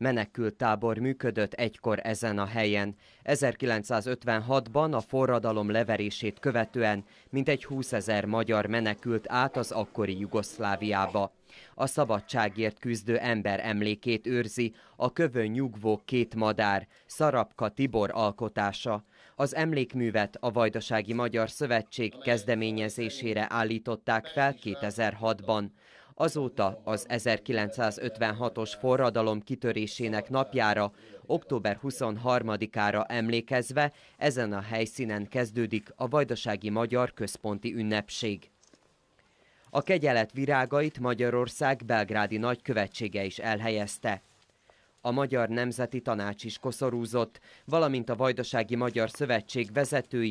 Menekültábor működött egykor ezen a helyen. 1956-ban a forradalom leverését követően mintegy 20 ezer magyar menekült át az akkori Jugoszláviába. A szabadságért küzdő ember emlékét őrzi a kövön nyugvó két madár, Szarabka Tibor alkotása. Az emlékművet a Vajdasági Magyar Szövetség kezdeményezésére állították fel 2006-ban. Azóta az 1956-os forradalom kitörésének napjára, október 23-ára emlékezve ezen a helyszínen kezdődik a Vajdasági Magyar Központi Ünnepség. A kegyelet virágait Magyarország belgrádi nagykövetsége is elhelyezte. A Magyar Nemzeti Tanács is koszorúzott, valamint a Vajdasági Magyar Szövetség vezetői